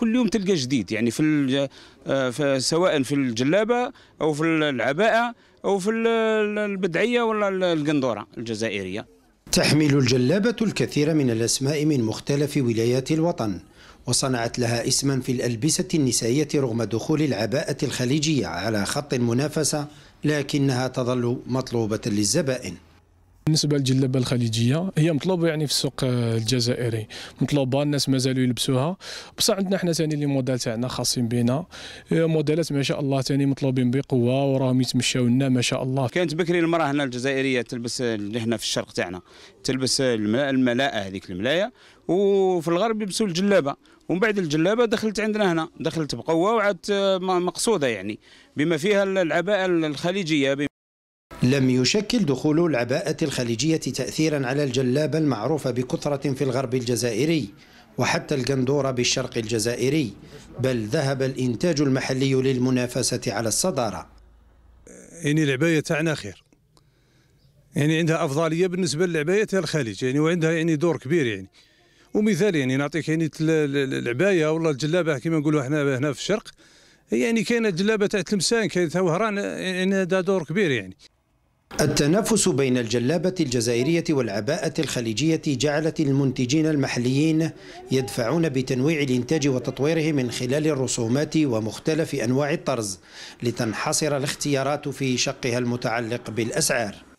كل يوم تلقى جديد يعني آه، في, سواء في الجلابه او في العباءه او في البدعيه ولا القندوره الجزائريه تحمل الجلابه الكثير من الاسماء من مختلف ولايات الوطن وصنعت لها اسما في الالبسه النسائيه رغم دخول العباءه الخليجيه على خط المنافسه لكنها تظل مطلوبه للزبائن بالنسبه للجلابه الخليجيه هي مطلوبه يعني في السوق آه، الجزائري مطلوبه الناس مازالوا يلبسوها بصح عندنا حنا ثاني لي موديل تاعنا خاصين بينا آه، موديلات ما شاء الله ثاني مطلوبين بقوه وراهم يتمشاو لنا ما شاء الله كانت بكري المراه هنا الجزائريه تلبس اللي هنا في الشرق تاعنا تلبس الملاءه هذيك الملايه وفي الغرب يلبسوا الجلابه ومن بعد الجلابه دخلت عندنا هنا دخلت بقوه وعاد آه، مقصوده يعني بما فيها العباءه الخليجيه لم يشكل دخول العباءة الخليجية تأثيرا على الجلابة المعروفة بكثرة في الغرب الجزائري وحتى القندورة بالشرق الجزائري بل ذهب الإنتاج المحلي للمنافسة على الصدارة يعني العباية تاعنا خير يعني عندها أفضلية بالنسبة للعباية تاع الخليج يعني وعندها يعني دور كبير يعني ومثال يعني نعطيك يعني العباية ولا الجلابة كما نقولوا احنا هنا في الشرق يعني كاينه الجلابه تاع تلمسان كاين وهران يعني هذا دور كبير يعني التنافس بين الجلابة الجزائرية والعباءة الخليجية جعلت المنتجين المحليين يدفعون بتنويع الإنتاج وتطويره من خلال الرسومات ومختلف أنواع الطرز لتنحصر الاختيارات في شقها المتعلق بالأسعار